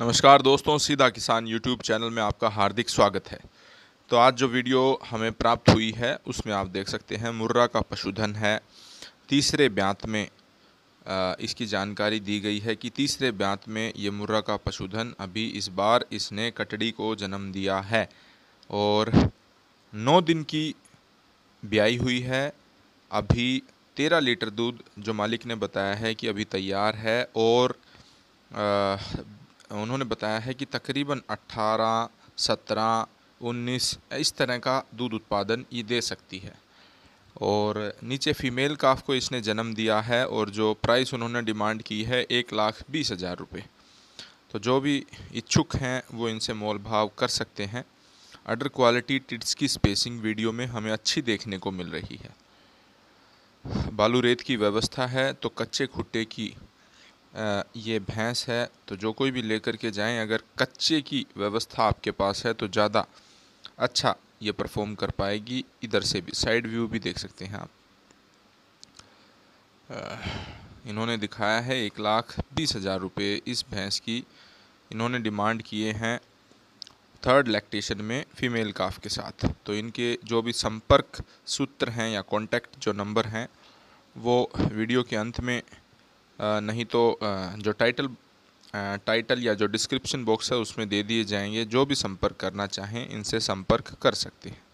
नमस्कार दोस्तों सीधा किसान यूट्यूब चैनल में आपका हार्दिक स्वागत है तो आज जो वीडियो हमें प्राप्त हुई है उसमें आप देख सकते हैं मुर्रा का पशुधन है तीसरे ब्यांत में इसकी जानकारी दी गई है कि तीसरे ब्यांत में ये मुर्रा का पशुधन अभी इस बार इसने कटड़ी को जन्म दिया है और नौ दिन की ब्याई हुई है अभी तेरह लीटर दूध जो मालिक ने बताया है कि अभी तैयार है और उन्होंने बताया है कि तकरीबन 18, 17, 19 इस तरह का दूध उत्पादन ये दे सकती है और नीचे फ़ीमेल काफ को इसने जन्म दिया है और जो प्राइस उन्होंने डिमांड की है एक लाख बीस हज़ार रुपये तो जो भी इच्छुक हैं वो इनसे मोल भाव कर सकते हैं अडर क्वालिटी टिट्स की स्पेसिंग वीडियो में हमें अच्छी देखने को मिल रही है बालू रेत की व्यवस्था है तो कच्चे खुट्टे की ये भैंस है तो जो कोई भी लेकर के जाएं अगर कच्चे की व्यवस्था आपके पास है तो ज़्यादा अच्छा ये परफॉर्म कर पाएगी इधर से भी साइड व्यू भी देख सकते हैं आप इन्होंने दिखाया है एक लाख बीस हज़ार रुपये इस भैंस की इन्होंने डिमांड किए हैं थर्ड लैक्टेशन में फ़ीमेल काफ के साथ तो इनके जो भी संपर्क सूत्र हैं या कॉन्टैक्ट जो नंबर हैं वो वीडियो के अंत में नहीं तो जो टाइटल टाइटल या जो डिस्क्रिप्शन बॉक्स है उसमें दे दिए जाएंगे जो भी संपर्क करना चाहें इनसे संपर्क कर सकते हैं